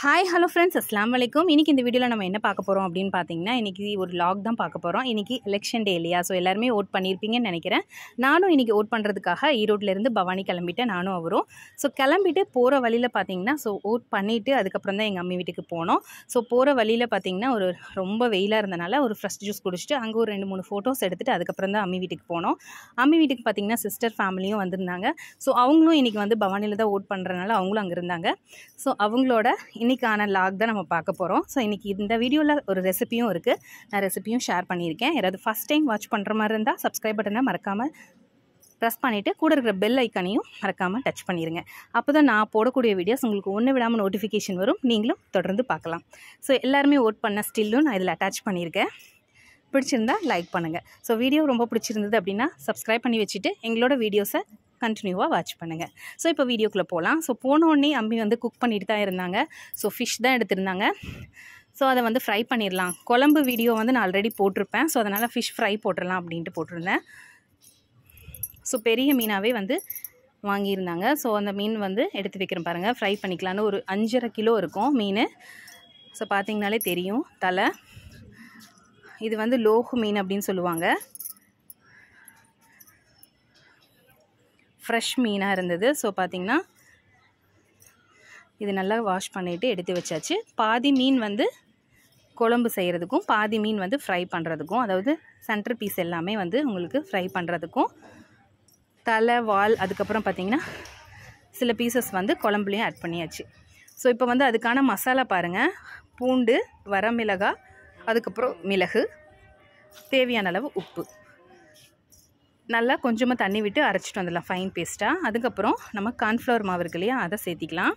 hi hello friends அஸ்லாம் வலைக்கும் இன்றைக்கி இந்த வீடியோவில் நம்ம என்ன பார்க்க போகிறோம் அப்படின்னு பார்த்தீங்கன்னா இன்றைக்கி ஒரு லாக் தான் பார்க்க போகிறோம் இன்றைக்கி எலெக்ஷன் டே இல்லையா ஸோ எல்லாருமே ஓட் பண்ணியிருப்பீங்கன்னு நினைக்கிறேன் நானும் இன்றைக்கி ஓட் பண்ணுறதுக்காக ஈரோட்டிலேருந்து பவானி கிளம்பிட்டேன் நானும் அவரும் ஸோ கிளம்பிட்டு போகிற வழியில் பார்த்தீங்கன்னா ஸோ ஓட் பண்ணிவிட்டு அதுக்கப்புறம் தான் எங்கள் அம்மி வீட்டுக்கு போனோம் ஸோ போகிற வழியில் பார்த்தீங்கன்னா ஒரு ரொம்ப வெயிலாக இருந்தனால ஒரு ஃப்ரெஷ் ஜூஸ் குடிச்சிட்டு அங்கே ஒரு ரெண்டு மூணு ஃபோட்டோஸ் எடுத்துகிட்டு அதுக்கப்புறம் தான் அம்மி வீட்டுக்கு போனோம் அம்மி வீட்டுக்கு பார்த்தீங்கன்னா சிஸ்டர் ஃபேமிலியும் வந்திருந்தாங்க ஸோ அவங்களும் இன்றைக்கி வந்து பவானியில் தான் ஓட் பண்ணுறதுனால அவங்களும் அங்கே இருந்தாங்க ஸோ அவங்களோட இன்றைக்கான லாக் தான் நம்ம பார்க்க போகிறோம் ஸோ இன்றைக்கி இந்த வீடியோவில் ஒரு ரெசிபியும் இருக்குது நான் ரெசிபியும் ஷேர் பண்ணியிருக்கேன் யாராவது ஃபஸ்ட் டைம் வாட்ச் பண்ணுற மாதிரி இருந்தால் சப்ஸ்கிரைப் பட்டனை மறக்காமல் ப்ரெஸ் பண்ணிவிட்டு கூட இருக்கிற பெல் ஐக்கனையும் மறக்காமல் டச் பண்ணிடுங்க அப்போ தான் நான் போடக்கூடிய வீடியோஸ் உங்களுக்கு ஒன்று விடாமல் நோட்டிஃபிகேஷன் வரும் நீங்களும் தொடர்ந்து பார்க்கலாம் ஸோ எல்லாருமே ஓட் பண்ண ஸ்டில்லும் நான் இதில் அட்டாச் பண்ணியிருக்கேன் பிடிச்சிருந்தா லைக் பண்ணுங்கள் ஸோ வீடியோ ரொம்ப பிடிச்சிருந்தது அப்படின்னா சப்ஸ்கிரைப் பண்ணி வச்சுட்டு எங்களோட வீடியோஸை கண்டினியூவாக வாட்ச் பண்ணுங்கள் ஸோ இப்போ வீடியோக்குள்ளே போகலாம் ஸோ போனோடனே அம்மி வந்து குக் பண்ணிட்டு தான் இருந்தாங்க ஸோ ஃபிஷ் தான் எடுத்திருந்தாங்க ஸோ அதை வந்து ஃப்ரை பண்ணிடலாம் குழம்பு வீடியோ வந்து நான் ஆல்ரெடி போட்டிருப்பேன் ஸோ அதனால் ஃபிஷ் ஃப்ரை போட்டுடலாம் அப்படின்ட்டு போட்டிருந்தேன் ஸோ பெரிய மீனாகவே வந்து வாங்கியிருந்தாங்க ஸோ அந்த மீன் வந்து எடுத்து வைக்கிற பாருங்கள் ஃப்ரை பண்ணிக்கலான்னு ஒரு அஞ்சரை கிலோ இருக்கும் மீன் ஸோ பார்த்திங்கனாலே தெரியும் தலை இது வந்து லோகு மீன் அப்படின்னு சொல்லுவாங்க ஃப்ரெஷ் மீனாக இருந்தது ஸோ பார்த்திங்கன்னா இது நல்லா வாஷ் பண்ணிவிட்டு எடுத்து வச்சாச்சு பாதி மீன் வந்து குழம்பு செய்கிறதுக்கும் பாதி மீன் வந்து ஃப்ரை பண்ணுறதுக்கும் அதாவது சென்டர் பீஸ் எல்லாமே வந்து உங்களுக்கு ஃப்ரை பண்ணுறதுக்கும் தலை வால் அதுக்கப்புறம் பார்த்திங்கன்னா சில பீசஸ் வந்து குழம்புலேயும் ஆட் பண்ணியாச்சு ஸோ இப்போ வந்து அதுக்கான மசாலா பாருங்கள் பூண்டு வரமிளகா அதுக்கப்புறம் மிளகு தேவையான அளவு உப்பு நல்லா கொஞ்சமாக தண்ணி விட்டு அரைச்சிட்டு வந்துடலாம் ஃபைன் பேஸ்ட்டாக அதுக்கப்புறம் நம்ம கார்ன்ஃப்ளவர் மாவு இருக்கு இல்லையா அதை சேர்த்திக்கலாம்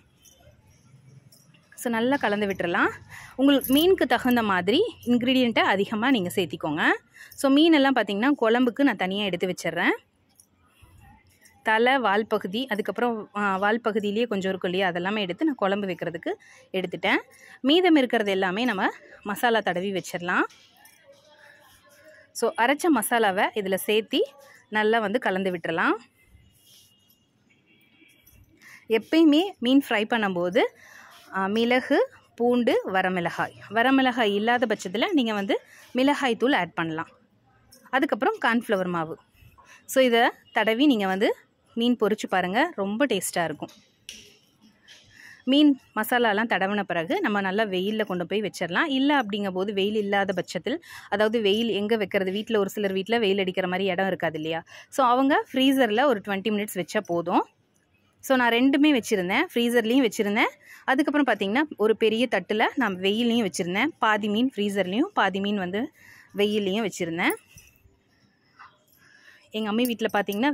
ஸோ நல்லா கலந்து விட்டுறலாம் உங்களுக்கு மீனுக்கு தகுந்த மாதிரி இன்க்ரீடியண்ட்டை அதிகமாக நீங்கள் சேர்த்திக்கோங்க ஸோ மீனெல்லாம் பார்த்திங்கன்னா குழம்புக்கு நான் தனியாக எடுத்து வச்சிட்றேன் தலை வால் பகுதி அதுக்கப்புறம் வால் பகுதியிலேயே கொஞ்சம் இருக்கும் இல்லையா அதெல்லாமே எடுத்து நான் குழம்பு வைக்கிறதுக்கு எடுத்துட்டேன் மீதம் இருக்கிறது எல்லாமே நம்ம மசாலா தடவி வச்சிடலாம் ஸோ அரைச்ச மசாலாவை இதில் சேர்த்தி நல்லா வந்து கலந்து விட்டுறலாம் எப்பயுமே மீன் ஃப்ரை பண்ணும்போது மிளகு பூண்டு வரமிளகாய் வரமிளகாய் இல்லாத பட்சத்தில் நீங்கள் வந்து மிளகாய் தூள் ஆட் பண்ணலாம் அதுக்கப்புறம் கார்ன்ஃப்ளவர் மாவு ஸோ இதை தடவி நீங்கள் வந்து மீன் பொறிச்சு பாருங்கள் ரொம்ப டேஸ்ட்டாக இருக்கும் மீன் மசாலாலாம் தடவின பிறகு நம்ம நல்லா வெயிலில் கொண்டு போய் வச்சிடலாம் இல்லை அப்படிங்கும் போது வெயில் இல்லாத பட்சத்தில் அதாவது வெயில் எங்கே வைக்கிறது வீட்டில் ஒரு சிலர் வீட்டில் வெயில் அடிக்கிற மாதிரி இடம் இருக்காது இல்லையா ஸோ அவங்க ஃப்ரீசரில் ஒரு டுவெண்ட்டி மினிட்ஸ் வச்சா போதும் ஸோ நான் ரெண்டுமே வச்சுருந்தேன் ஃப்ரீசர்லேயும் வச்சுருந்தேன் அதுக்கப்புறம் பார்த்திங்கன்னா ஒரு பெரிய தட்டில் நான் வெயிலையும் வச்சுருந்தேன் பாதி மீன் ஃப்ரீசர்லேயும் பாதி மீன் வந்து வெயிலையும் வச்சுருந்தேன் எங்கள் அம்மி வீட்டில் பார்த்திங்கன்னா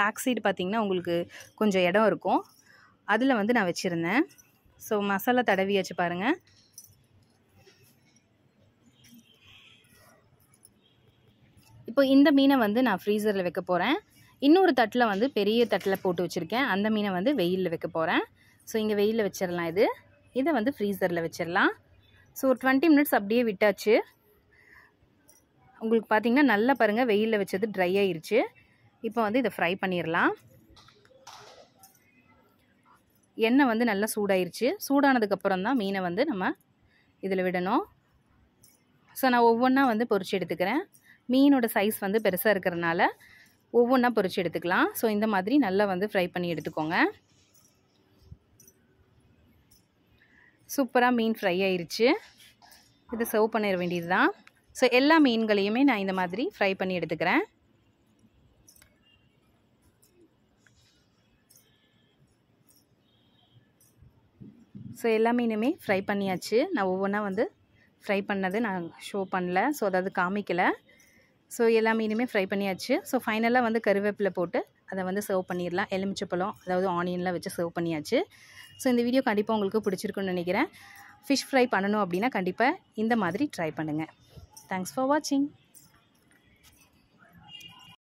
பேக் சைடு பார்த்திங்கன்னா உங்களுக்கு கொஞ்சம் இடம் இருக்கும் அதில் வந்து நான் வச்சுருந்தேன் ஸோ மசாலா தடவியாச்சு பாருங்கள் இப்போ இந்த மீனை வந்து நான் ஃப்ரீசரில் வைக்க போகிறேன் இன்னொரு தட்டில் வந்து பெரிய தட்டில் போட்டு வச்சுருக்கேன் அந்த மீனை வந்து வெயிலில் வைக்க போகிறேன் ஸோ இங்கே வெயிலில் வச்சிடலாம் இது இதை வந்து ஃப்ரீசரில் வச்சிடலாம் ஸோ ஒரு டுவெண்ட்டி மினிட்ஸ் அப்படியே விட்டாச்சு உங்களுக்கு பார்த்திங்கன்னா நல்லா பாருங்கள் வெயிலில் வச்சது ட்ரை ஆகிருச்சு இப்போ வந்து இதை ஃப்ரை பண்ணிடலாம் எண்ணெய் வந்து நல்லா சூடாயிருச்சு சூடானதுக்கப்புறம் தான் மீனை வந்து நம்ம இதில் விடணும் ஸோ நான் ஒவ்வொன்றா வந்து பொறிச்சு எடுத்துக்கிறேன் மீனோட சைஸ் வந்து பெருசாக இருக்கிறனால ஒவ்வொன்றா பொறிச்சு எடுத்துக்கலாம் ஸோ இந்த மாதிரி நல்லா வந்து ஃப்ரை பண்ணி எடுத்துக்கோங்க சூப்பராக மீன் ஃப்ரை ஆயிடுச்சு இதை சர்வ் பண்ணிட வேண்டியது தான் ஸோ எல்லா மீன்களையுமே நான் இந்த மாதிரி ஃப்ரை பண்ணி எடுத்துக்கிறேன் ஸோ எல்லா மீனுமே ஃப்ரை பண்ணியாச்சு நான் ஒவ்வொன்றா வந்து ஃப்ரை பண்ணது நான் ஷோ பண்ணல ஸோ அதாவது காமிக்கலை ஸோ எல்லா மீனுமே ஃப்ரை பண்ணியாச்சு ஸோ ஃபைனலாக வந்து கருவேப்பிலை போட்டு அதை வந்து சர்வ் பண்ணிடலாம் எலுமிச்சப்பழம் அதாவது ஆனியன்லாம் வச்சு சர்வ் பண்ணியாச்சு ஸோ இந்த வீடியோ கண்டிப்பாக உங்களுக்கு பிடிச்சிருக்குன்னு நினைக்கிறேன் ஃபிஷ் ஃப்ரை பண்ணணும் அப்படின்னா கண்டிப்பாக இந்த மாதிரி ட்ரை பண்ணுங்கள் தேங்க்ஸ் ஃபார் வாட்சிங்